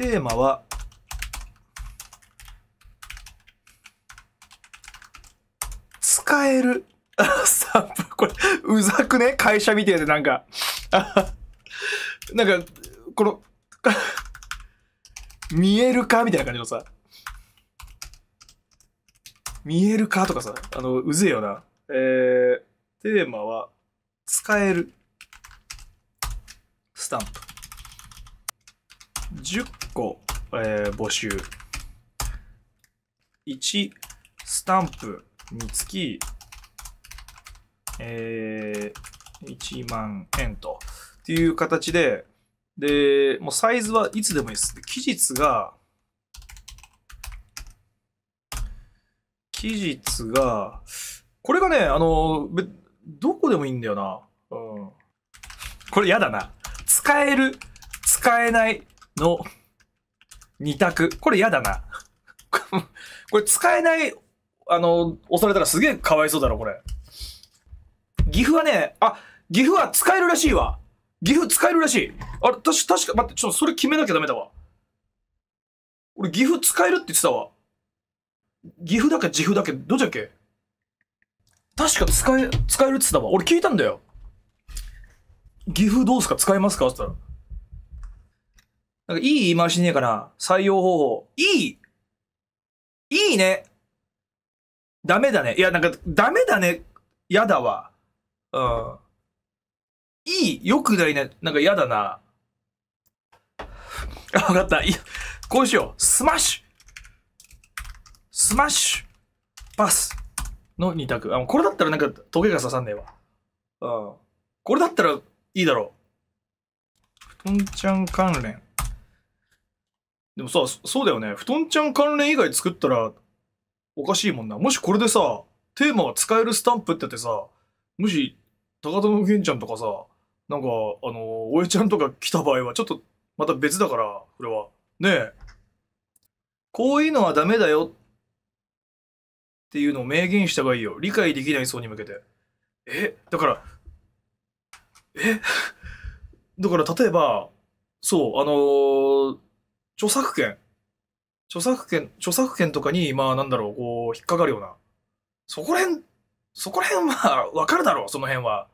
テーマは、使える。サンプル、これ、うざくね会社見てでなんか なんか、この 見えるかみたいな感じのさ。見えるかとかさ、あの、うぜえよな。えー、テーマは、使える。スタンプ。10個、えー、募集。1、スタンプにつき、えー、1万円と。っていう形で、で、もうサイズはいつでもいいです。期日が、期日が、これがね、あの、どこでもいいんだよな。うん。これやだな。使える、使えない、の二択。これ嫌だな。これ使えない、あの、押されたらすげえかわいそうだろ、これ。岐阜はね、あ、岐阜は使えるらしいわ。岐阜使えるらしい。あれ、私、確か、待って、ちょっとそれ決めなきゃダメだわ。俺、岐阜使えるって言ってたわ。岐阜だけ、岐阜だけ、どっちだっけ確か使え、使えるって言ってたわ。俺聞いたんだよ。岐阜どうすか使えますかって言ったら。なんかいい言い回しねえかな採用方法。いいいいねダメだね。いや、なんか、ダメだね。嫌だわ。うん。いいよくないね。なんか嫌だな。あ、わかった。いこうしよう。スマッシュスマッシュパスの2択。あ、これだったらなんかトゲが刺さんねえわ。うん。これだったらいいだろう。布団ちゃん関連。でもさ、そうだよね。布団ちゃん関連以外作ったらおかしいもんな。もしこれでさ、テーマは使えるスタンプってってさ、もし、高田友源ちゃんとかさ、なんか、あの、おえちゃんとか来た場合は、ちょっとまた別だから、これは。ねえ。こういうのはダメだよっていうのを明言した方がいいよ。理解できない層に向けて。えだから、え だから例えば、そう、あのー著作権。著作権、著作権とかに、まあなんだろう、こう、引っかかるような。そこら辺、そこら辺は、わかるだろう、その辺は。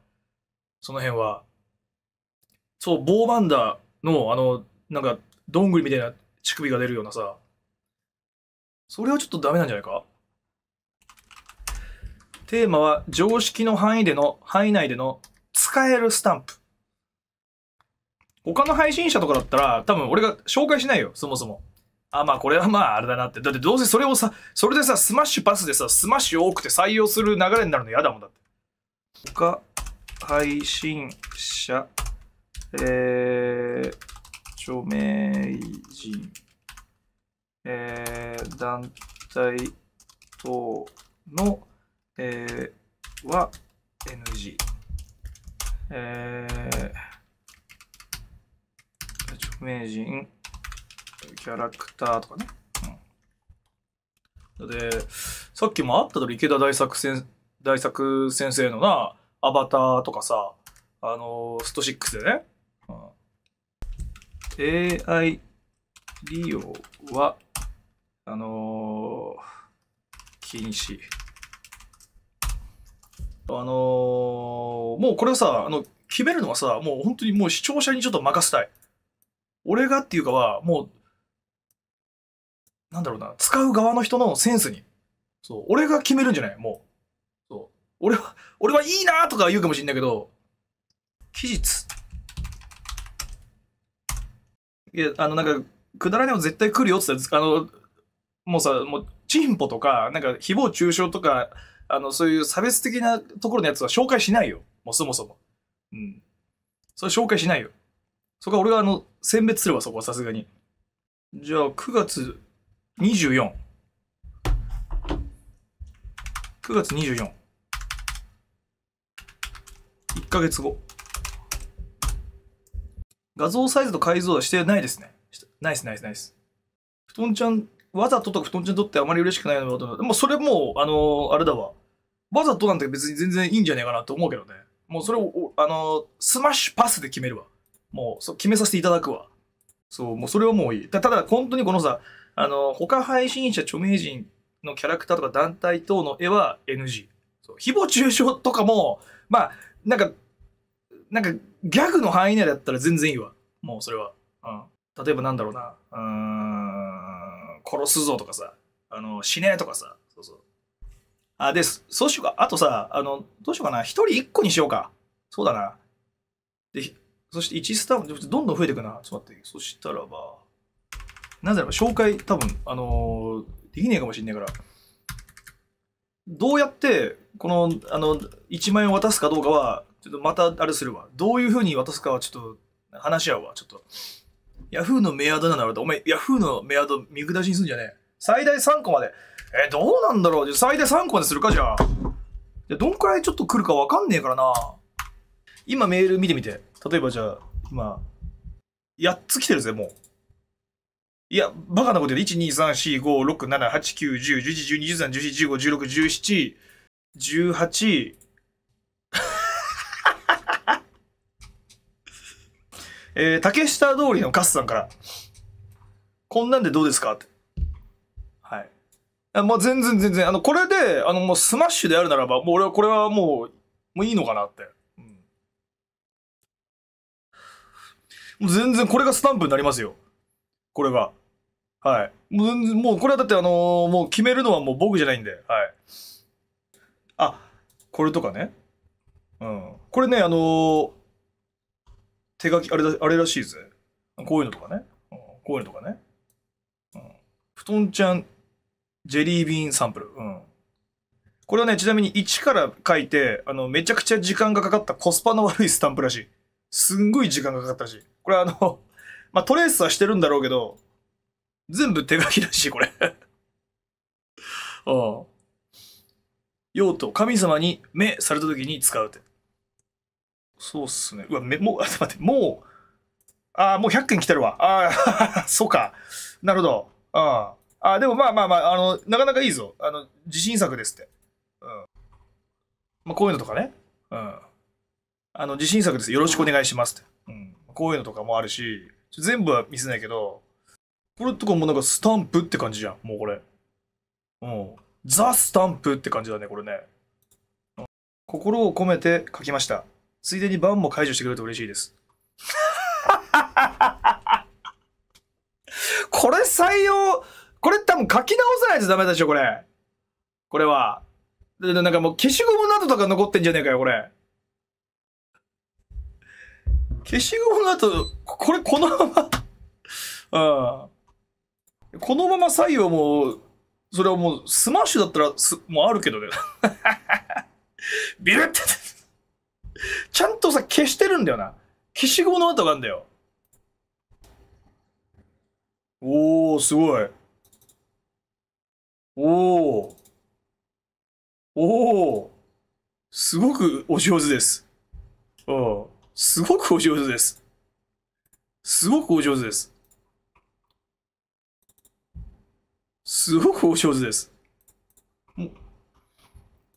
その辺は。そう、ボーバンダの、あの、なんか、どんぐりみたいな乳首が出るようなさ。それはちょっとダメなんじゃないかテーマは常識の範囲での、範囲内での使えるスタンプ。他の配信者とかだったら、多分俺が紹介しないよ、そもそも。あ、まあこれはまああれだなって。だってどうせそれをさ、それでさ、スマッシュパスでさ、スマッシュ多くて採用する流れになるの嫌だもんだって。他配信者、えー、著名人、えー、団体等の、えー、は NG。えー名人、キャラクターとかね。うん、で、さっきもあった通り池田大作先大作先生のな、アバターとかさ、あのー、スト6でね、うん、AI 利用は、あのー、禁止。あのー、もうこれはさ、あの、決めるのはさ、もう本当にもう視聴者にちょっと任せたい。俺がっていうかは、もう、なんだろうな、使う側の人のセンスに。そう、俺が決めるんじゃないもう。そう。俺は、俺はいいなとか言うかもしんないけど、期日。いや、あの、なんか、くだらねも絶対来るよって言ったら、あの、もうさ、もう、チンポとか、なんか、誹謗中傷とか、あの、そういう差別的なところのやつは紹介しないよ。もうそもそも。うん。それ紹介しないよ。そこは俺はあの、選別すればそこはさすがに。じゃあ、9月24。9月24。1ヶ月後。画像サイズと解像度はしてないですね。ナイスナイスナイス。布団ちゃん、わざととか布団ちゃんとってあまり嬉しくないのだう。でもそれもう、あのー、あれだわ。わざとなんて別に全然いいんじゃねえかなと思うけどね。もうそれを、あのー、スマッシュパスで決めるわ。もうそう、決めさせていただくわ。そう、もうそれはもういい。ただ、本当にこのさ、あの、他配信者、著名人のキャラクターとか団体等の絵は NG。そう、誹謗中傷とかも、まあ、なんか、なんか、ギャグの範囲内だったら全然いいわ。もうそれは。うん。例えばなんだろうな。うーん、殺すぞとかさ、あの、死ねとかさ、そうそう。あ、です。そうしようか。あとさ、あの、どうしようかな。一人一個にしようか。そうだな。で、そして1スターもどんどん増えていくな。ちょっと待って。そしたらば、なぜならば紹介多分、あのー、できねえかもしんねえから。どうやって、この、あの、1万円渡すかどうかは、ちょっとまたあれするわ。どういうふうに渡すかはちょっと話し合うわ。ちょっと。ヤフーのメアドなのだ。お前、ヤフーのメアド見下しにすんじゃねえ。最大3個まで。え、どうなんだろう最大3個までするかじゃあ。どんくらいちょっと来るかわかんねえからな。今メール見てみて。例えばじゃあ、今、8つ来てるぜ、もう。いや、バカなこと言う。1、2、3、4、5、6、7、8、9、10、11、12、13、14、15、16、17、18、えー、竹下通りのカスさんから、こんなんでどうですかって。はい。まあ、全然全然。あの、これで、あの、もうスマッシュであるならば、もう俺は、これはもう、もういいのかなって。もう全然これがスタンプになりますよ。これが。はい。もう、もうこれはだってあのー、もう決めるのはもう僕じゃないんで、はい。あ、これとかね。うん。これね、あのー、手書き、あれだ、あれらしいぜ。こういうのとかね。うん、こういうのとかね。うん。布団ちゃん、ジェリービーンサンプル。うん。これはね、ちなみに1から書いて、あの、めちゃくちゃ時間がかかったコスパの悪いスタンプらしい。すんごい時間がかかったしこれあの、まあ、トレースはしてるんだろうけど、全部手書きだしこれ ああ。用途、神様に目された時に使うって。そうっすね。うわ、目、もう、あ、待って、もう、ああ、もう100件来てるわ。ああ、そうか。なるほど。ああ。あでもまあまあまあ、あの、なかなかいいぞ。あの、自信作ですって。うん。まあ、こういうのとかね。うん。あの、自信作です。よろしくお願いしますって。うん。こういうのとかもあるし、全部は見せないけど、これとかもなんかスタンプって感じじゃん。もうこれ。うん。ザ・スタンプって感じだね、これね。うん心を込めて書きました。ついでにバンも解除してくれると嬉しいです。これ採用、これ多分書き直さないとダメでしょ、これ。これは。なんかもう消しゴムなどとか残ってんじゃねえかよ、これ。消しゴムの後、これこのままうん。このまま採用も、う、それはもうスマッシュだったらす、もうあるけどね。ビルってちゃんとさ、消してるんだよな。消しゴムの跡があるんだよ。おー、すごい。おー。おー。すごくお上手です。うん。すごくお上手です。すごくお上手です。すごくお上手です。じゃ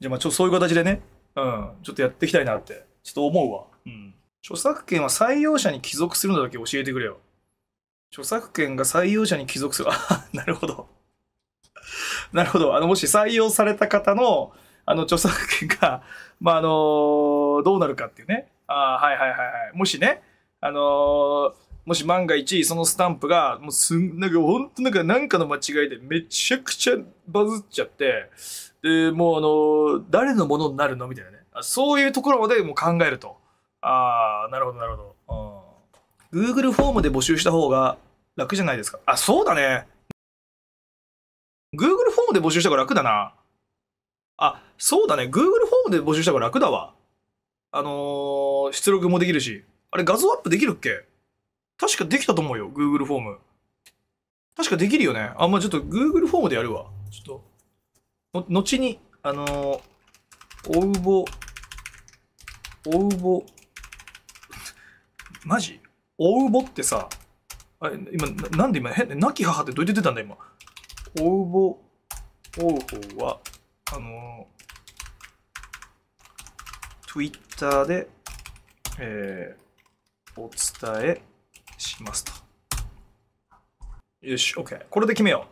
あまあちょそういう形でね、うん、ちょっとやっていきたいなって、ちょっと思うわ。うん。著作権は採用者に帰属するのだけ教えてくれよ。著作権が採用者に帰属する。あ、なるほど。なるほど。あの、もし採用された方の、あの、著作権が、まあ、あのー、どうなるかっていうね。ああ、はいはいはいはい。もしね、あのー、もし万が一、そのスタンプが、もうすん、なんか本当なんか、なんかの間違いでめちゃくちゃバズっちゃって、で、もうあのー、誰のものになるのみたいなね。そういうところまでも考えると。ああ、なるほどなるほど。Google フォームで募集した方が楽じゃないですか。あ、そうだね。Google フォームで募集した方が楽だな。あ、そうだね。Google フォームで募集した方が楽だわ。あのー、出力もできるし。あれ画像アップできるっけ確かできたと思うよ、Google フォーム。確かできるよね。あ、まあ、ちょっと Google フォームでやるわ。ちょっと、の、後に、あのー、おうぼ、おうぼ、マジおうぼってさ、あれ、今な、なんで今、変なき母ってどうやって出たんだ、今。おうぼ、おうほは、あのー、Twitter ターで、えー、お伝えしますと。よし、OK。これで決めよ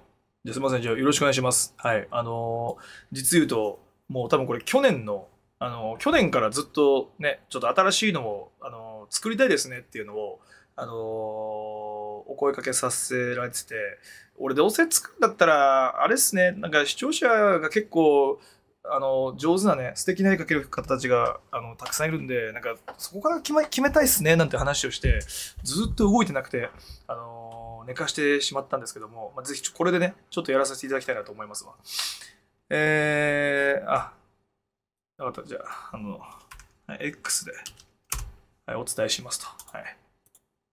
う。じゃすみません。じゃあよろしくお願いします。はい。あのー、実言うと、もう多分これ去年の、あのー、去年からずっとね、ちょっと新しいのを、あのー、作りたいですねっていうのを、あのお声かけさせられてて、俺どうせ作るんだったら、あれっすね、なんか視聴者が結構、あの上手なね素敵な絵描ける方たちがあのたくさんいるんでなんかそこから決め決めたいっすねなんて話をしてずっと動いてなくて、あの寝かしてしまったんですけども、まあ、ぜひこれでねちょっとやらさせていただきたいなと思いますわえー、あよかったじゃああの X で、はい、お伝えしますとはい